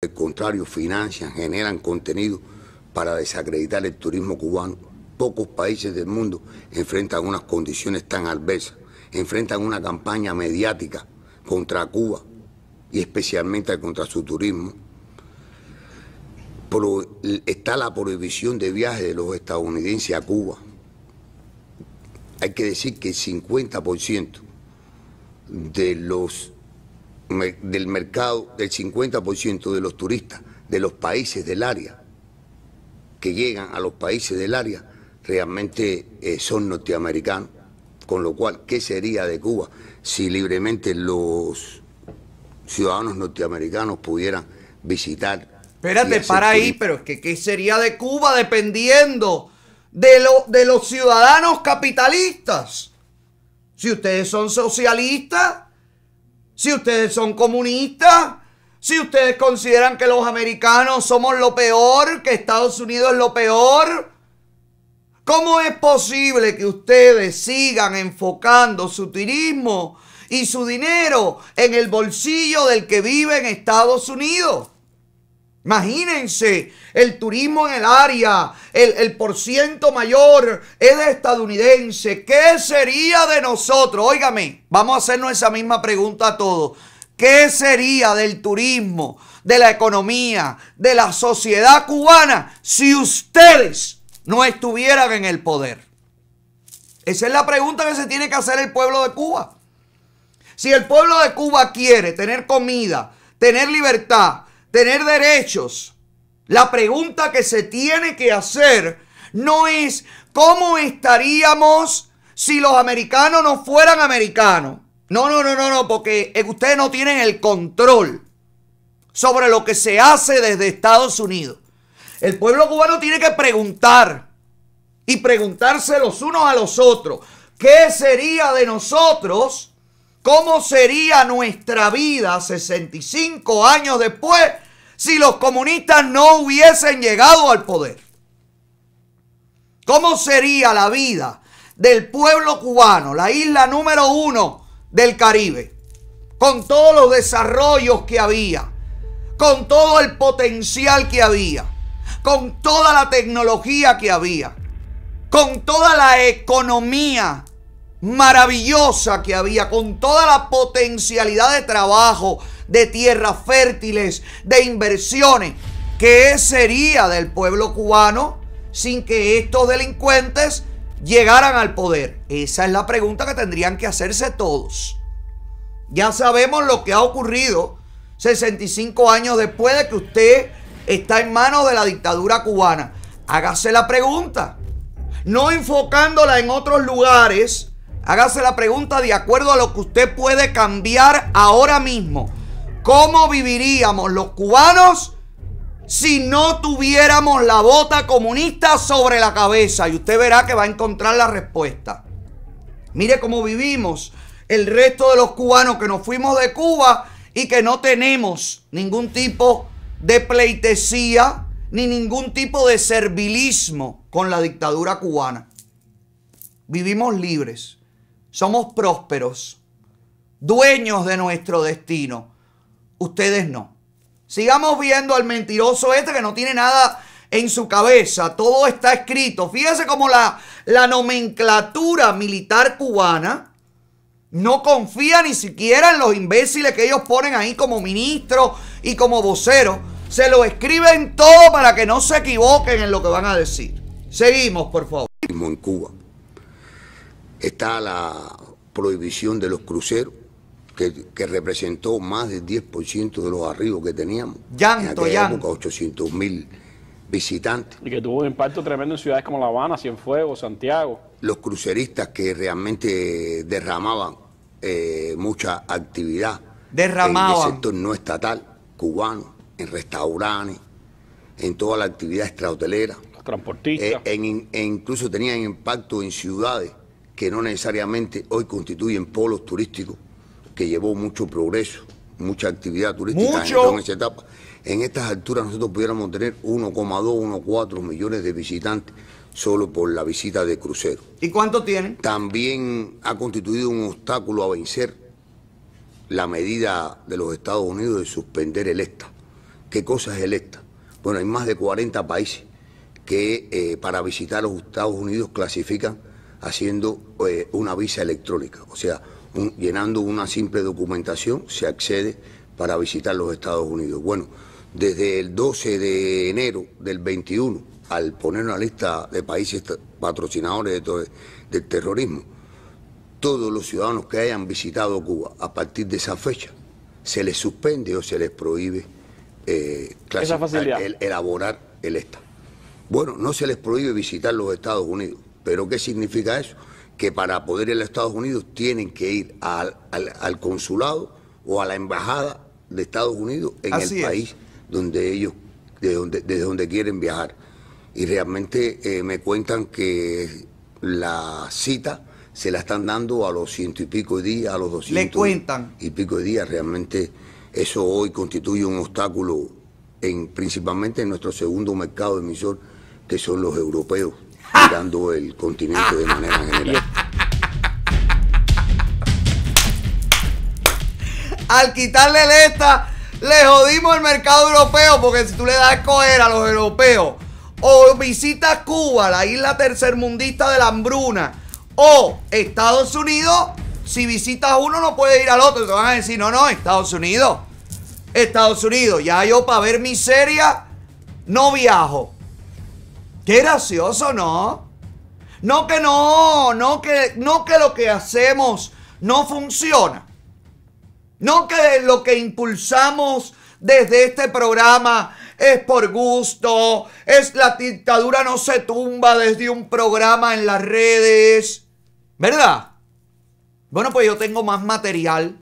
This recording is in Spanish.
El contrario, financian, generan contenido para desacreditar el turismo cubano. Pocos países del mundo enfrentan unas condiciones tan adversas, enfrentan una campaña mediática contra Cuba y especialmente contra su turismo. está la prohibición de viaje de los estadounidenses a Cuba. Hay que decir que el 50% de los del mercado del 50% de los turistas de los países del área, que llegan a los países del área, realmente eh, son norteamericanos. Con lo cual, ¿qué sería de Cuba si libremente los ciudadanos norteamericanos pudieran visitar? Espérate, para ahí, pero es que ¿qué sería de Cuba dependiendo de, lo, de los ciudadanos capitalistas? Si ustedes son socialistas, si ustedes son comunistas, si ustedes consideran que los americanos somos lo peor, que Estados Unidos es lo peor, ¿cómo es posible que ustedes sigan enfocando su turismo y su dinero en el bolsillo del que vive en Estados Unidos? Imagínense, el turismo en el área, el, por ciento mayor es de estadounidense. ¿Qué sería de nosotros? Óigame, vamos a hacernos esa misma pregunta a todos. ¿Qué sería del turismo, de la economía, de la sociedad cubana si ustedes no estuvieran en el poder? Esa es la pregunta que se tiene que hacer el pueblo de Cuba. Si el pueblo de Cuba quiere tener comida, tener libertad, tener derechos, la pregunta que se tiene que hacer no es cómo estaríamos si los americanos no fueran americanos. No, no, no, no, no, porque ustedes no tienen el control sobre lo que se hace desde Estados Unidos. El pueblo cubano tiene que preguntar y preguntarse los unos a los otros, ¿qué sería de nosotros? ¿Cómo sería nuestra vida 65 años después si los comunistas no hubiesen llegado al poder? ¿Cómo sería la vida del pueblo cubano, la isla número uno del Caribe, con todos los desarrollos que había, con todo el potencial que había, con toda la tecnología que había, con toda la economía maravillosa que había, con toda la potencialidad de trabajo, de tierras fértiles, de inversiones. ¿Qué sería del pueblo cubano sin que estos delincuentes llegaran al poder? Esa es la pregunta que tendrían que hacerse todos. Ya sabemos lo que ha ocurrido 65 años después de que usted está en manos de la dictadura cubana. Hágase la pregunta. No enfocándola en otros lugares, hágase la pregunta de acuerdo a lo que usted puede cambiar ahora mismo. ¿Cómo viviríamos los cubanos si no tuviéramos la bota comunista sobre la cabeza? Y usted verá que va a encontrar la respuesta. Mire cómo vivimos el resto de los cubanos que nos fuimos de Cuba y que no tenemos ningún tipo de pleitesía ni ningún tipo de servilismo con la dictadura cubana. Vivimos libres, somos prósperos, dueños de nuestro destino ustedes no. Sigamos viendo al mentiroso este que no tiene nada en su cabeza, todo está escrito. Fíjese cómo la, la nomenclatura militar cubana no confía ni siquiera en los imbéciles que ellos ponen ahí como ministros y como voceros. Se lo escriben todo para que no se equivoquen en lo que van a decir. Seguimos, por favor. En Cuba está la prohibición de los cruceros que, representó más del 10% de los arribos que teníamos. Ya en aquella época, 800 mil visitantes. Y que tuvo un impacto tremendo en ciudades como La Habana, Cienfuegos, Santiago. Los cruceristas que realmente derramaban eh, mucha actividad derramaban. en el sector no estatal, cubano, en restaurantes, en toda la actividad extrahotelera. Los transportistas. Eh, e incluso tenían impacto en ciudades que no necesariamente hoy constituyen polos turísticos que llevó mucho progreso, mucha actividad turística en esa etapa. En estas alturas nosotros pudiéramos tener 1,2, 1,4 millones de visitantes solo por la visita de crucero. ¿Y cuánto tienen? También ha constituido un obstáculo a vencer la medida de los Estados Unidos de suspender el ESTA. ¿Qué cosa es el ESTA? Bueno, hay más de 40 países que eh, para visitar los Estados Unidos clasifican haciendo eh, una visa electrónica. O sea, llenando una simple documentación, se accede para visitar los Estados Unidos. Bueno, desde el 12 de enero del 21, al poner una lista de países patrocinadores de del terrorismo, todos los ciudadanos que hayan visitado Cuba a partir de esa fecha, se les suspende o se les prohíbe eh, elaborar el ESTA. Bueno, no se les prohíbe visitar los Estados Unidos, pero ¿qué significa eso? que para poder ir a Estados Unidos tienen que ir al, al, consulado o a la embajada de Estados Unidos en el país donde ellos, de donde, desde donde quieren viajar. Y realmente eh, me cuentan que la cita se la están dando a los ciento y pico de días, a los doscientos y pico de días. Realmente eso hoy constituye un obstáculo en, principalmente en nuestro segundo mercado emisor, que son los europeos, mirando el continente de manera general. al quitarle el esta, le jodimos el mercado europeo. Porque si tú le das a a los europeos, o visitas Cuba, la isla tercermundista de la hambruna, o Estados Unidos, si visitas uno no puedes ir al otro. Te van a decir, no, no, Estados Unidos. Estados Unidos, ya yo para ver miseria no viajo. Qué gracioso, ¿no? No que no, no que, no que lo que hacemos no funciona. No que lo que impulsamos desde este programa es por gusto, es la dictadura no se tumba desde un programa en las redes, ¿verdad? Bueno, pues yo tengo más material